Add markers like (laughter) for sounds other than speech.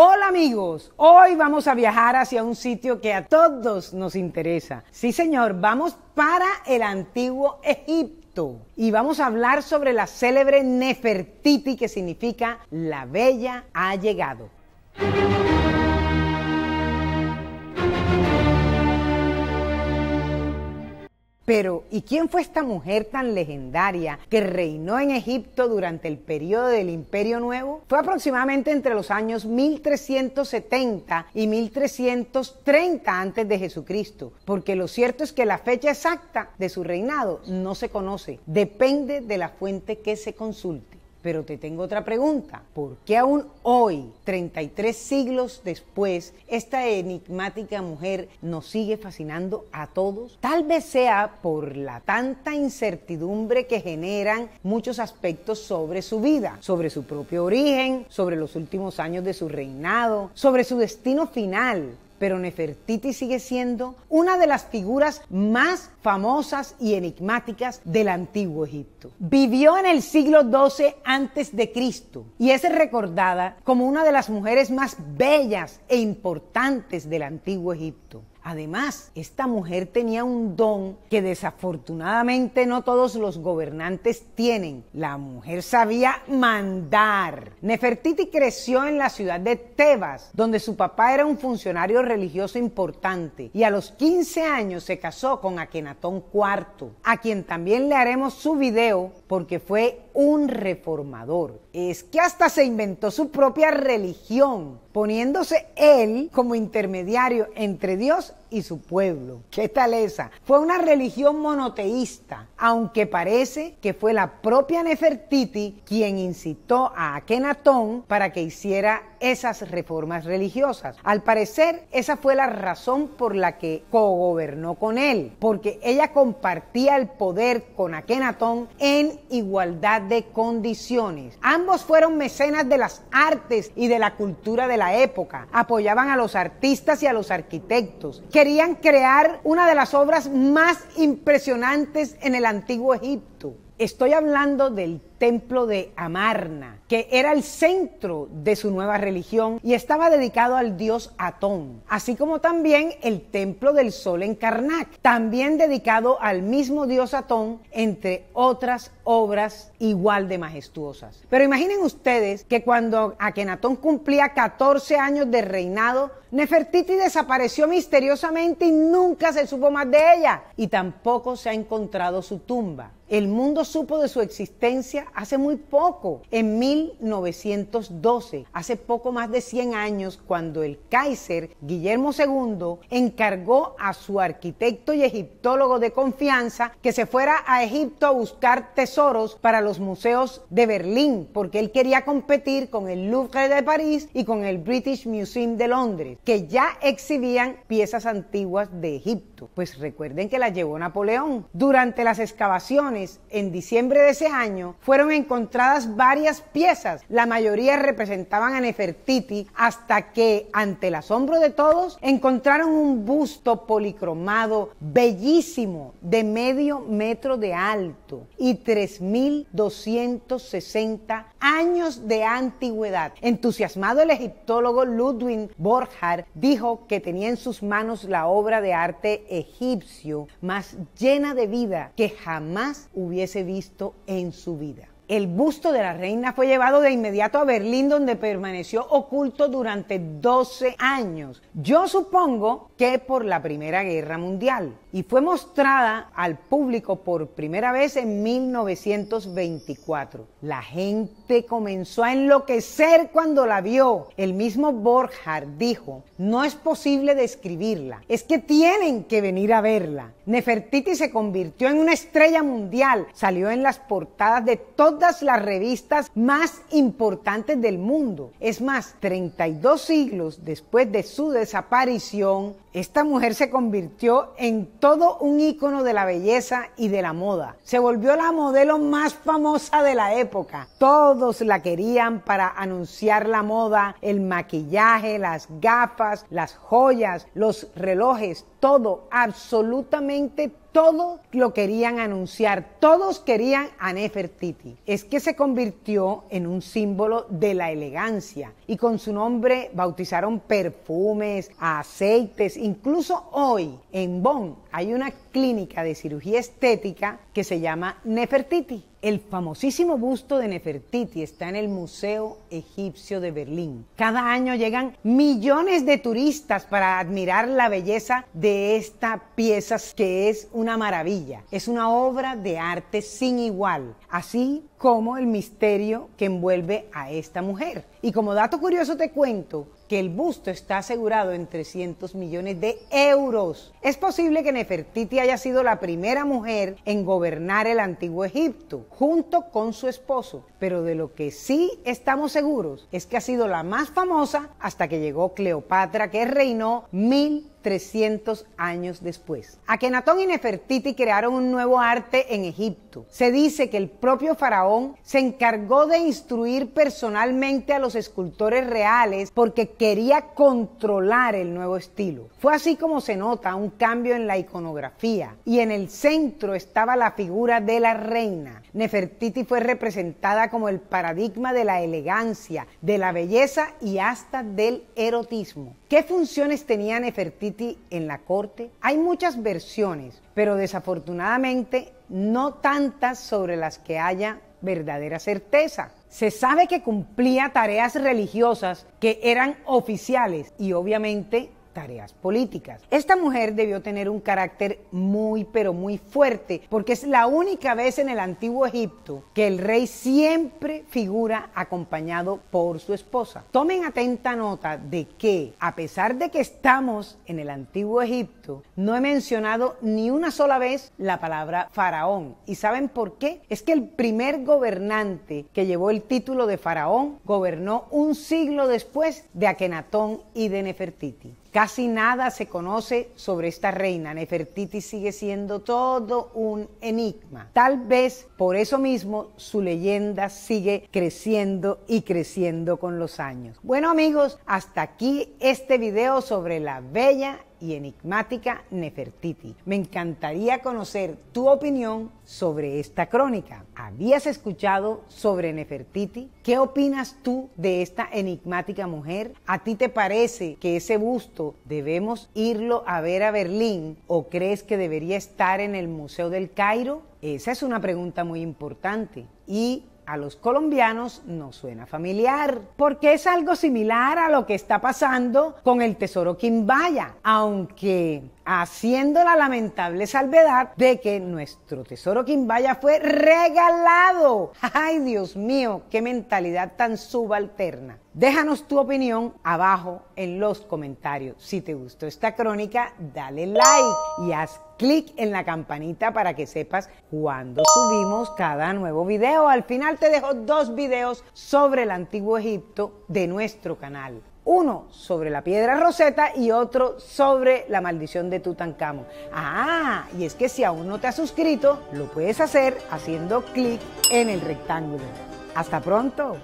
Hola amigos, hoy vamos a viajar hacia un sitio que a todos nos interesa. Sí señor, vamos para el antiguo Egipto y vamos a hablar sobre la célebre Nefertiti que significa la bella ha llegado. Pero, ¿y quién fue esta mujer tan legendaria que reinó en Egipto durante el periodo del Imperio Nuevo? Fue aproximadamente entre los años 1370 y 1330 antes de Jesucristo, porque lo cierto es que la fecha exacta de su reinado no se conoce, depende de la fuente que se consulte. Pero te tengo otra pregunta. ¿Por qué aún hoy, 33 siglos después, esta enigmática mujer nos sigue fascinando a todos? Tal vez sea por la tanta incertidumbre que generan muchos aspectos sobre su vida, sobre su propio origen, sobre los últimos años de su reinado, sobre su destino final pero Nefertiti sigue siendo una de las figuras más famosas y enigmáticas del antiguo Egipto. Vivió en el siglo XII antes de Cristo y es recordada como una de las mujeres más bellas e importantes del antiguo Egipto. Además, esta mujer tenía un don que desafortunadamente no todos los gobernantes tienen. La mujer sabía mandar. Nefertiti creció en la ciudad de Tebas, donde su papá era un funcionario religioso importante, y a los 15 años se casó con Akenatón IV, a quien también le haremos su video porque fue un reformador. Es que hasta se inventó su propia religión poniéndose él como intermediario entre Dios y su pueblo. ¿Qué tal esa? Fue una religión monoteísta, aunque parece que fue la propia Nefertiti quien incitó a Akenatón para que hiciera esas reformas religiosas. Al parecer, esa fue la razón por la que cogobernó con él, porque ella compartía el poder con Akenatón en igualdad de condiciones. Ambos fueron mecenas de las artes y de la cultura de la época, apoyaban a los artistas y a los arquitectos, querían crear una de las obras más impresionantes en el antiguo Egipto. Estoy hablando del templo de Amarna, que era el centro de su nueva religión y estaba dedicado al dios Atón, así como también el templo del sol en Karnak, también dedicado al mismo dios Atón, entre otras obras igual de majestuosas. Pero imaginen ustedes que cuando Akenatón cumplía 14 años de reinado, Nefertiti desapareció misteriosamente y nunca se supo más de ella, y tampoco se ha encontrado su tumba. El mundo supo de su existencia hace muy poco, en 1912, hace poco más de 100 años, cuando el Kaiser Guillermo II encargó a su arquitecto y egiptólogo de confianza que se fuera a Egipto a buscar tesoros para los museos de Berlín, porque él quería competir con el Louvre de París y con el British Museum de Londres, que ya exhibían piezas antiguas de Egipto. Pues recuerden que la llevó Napoleón. Durante las excavaciones en diciembre de ese año fueron encontradas varias piezas. La mayoría representaban a Nefertiti hasta que, ante el asombro de todos, encontraron un busto policromado bellísimo de medio metro de alto y 3.260 años de antigüedad. Entusiasmado el egiptólogo Ludwig Borchardt dijo que tenía en sus manos la obra de arte egipcio más llena de vida que jamás hubiese visto en su vida. El busto de la reina fue llevado de inmediato a Berlín donde permaneció oculto durante 12 años. Yo supongo que por la Primera Guerra Mundial y fue mostrada al público por primera vez en 1924. La gente comenzó a enloquecer cuando la vio. El mismo Borchardt dijo, no es posible describirla, es que tienen que venir a verla. Nefertiti se convirtió en una estrella mundial, salió en las portadas de todo las revistas más importantes del mundo. Es más, 32 siglos después de su desaparición, esta mujer se convirtió en todo un ícono de la belleza y de la moda. Se volvió la modelo más famosa de la época. Todos la querían para anunciar la moda, el maquillaje, las gafas, las joyas, los relojes, todo, absolutamente todo todos lo querían anunciar, todos querían a Nefertiti. Es que se convirtió en un símbolo de la elegancia y con su nombre bautizaron perfumes, aceites. Incluso hoy en Bonn hay una clínica de cirugía estética que se llama Nefertiti. El famosísimo busto de Nefertiti está en el Museo Egipcio de Berlín. Cada año llegan millones de turistas para admirar la belleza de esta pieza que es una maravilla. Es una obra de arte sin igual, así como el misterio que envuelve a esta mujer. Y como dato curioso te cuento que el busto está asegurado en 300 millones de euros. Es posible que Nefertiti haya sido la primera mujer en gobernar el antiguo Egipto, junto con su esposo, pero de lo que sí estamos seguros es que ha sido la más famosa hasta que llegó Cleopatra, que reinó mil 300 años después. Akenatón y Nefertiti crearon un nuevo arte en Egipto. Se dice que el propio faraón se encargó de instruir personalmente a los escultores reales porque quería controlar el nuevo estilo. Fue así como se nota un cambio en la iconografía y en el centro estaba la figura de la reina. Nefertiti fue representada como el paradigma de la elegancia, de la belleza y hasta del erotismo. ¿Qué funciones tenía Nefertiti? en la corte? Hay muchas versiones, pero desafortunadamente no tantas sobre las que haya verdadera certeza. Se sabe que cumplía tareas religiosas que eran oficiales y obviamente tareas políticas. Esta mujer debió tener un carácter muy pero muy fuerte porque es la única vez en el antiguo Egipto que el rey siempre figura acompañado por su esposa. Tomen atenta nota de que a pesar de que estamos en el antiguo Egipto, no he mencionado ni una sola vez la palabra faraón. ¿Y saben por qué? Es que el primer gobernante que llevó el título de faraón gobernó un siglo después de Akenatón y de Nefertiti. Casi nada se conoce sobre esta reina. Nefertiti sigue siendo todo un enigma. Tal vez por eso mismo su leyenda sigue creciendo y creciendo con los años. Bueno amigos, hasta aquí este video sobre la bella y enigmática Nefertiti. Me encantaría conocer tu opinión sobre esta crónica. ¿Habías escuchado sobre Nefertiti? ¿Qué opinas tú de esta enigmática mujer? ¿A ti te parece que ese busto debemos irlo a ver a Berlín o crees que debería estar en el Museo del Cairo? Esa es una pregunta muy importante. Y a los colombianos no suena familiar, porque es algo similar a lo que está pasando con el Tesoro Quimbaya, aunque haciendo la lamentable salvedad de que nuestro Tesoro Quimbaya fue regalado. (laughs) ¡Ay, Dios mío! ¡Qué mentalidad tan subalterna! Déjanos tu opinión abajo en los comentarios. Si te gustó esta crónica, dale like y haz clic en la campanita para que sepas cuando subimos cada nuevo video. Al final te dejo dos videos sobre el antiguo Egipto de nuestro canal. Uno sobre la piedra Roseta y otro sobre la maldición de Tutankamón. Ah, y es que si aún no te has suscrito, lo puedes hacer haciendo clic en el rectángulo. Hasta pronto.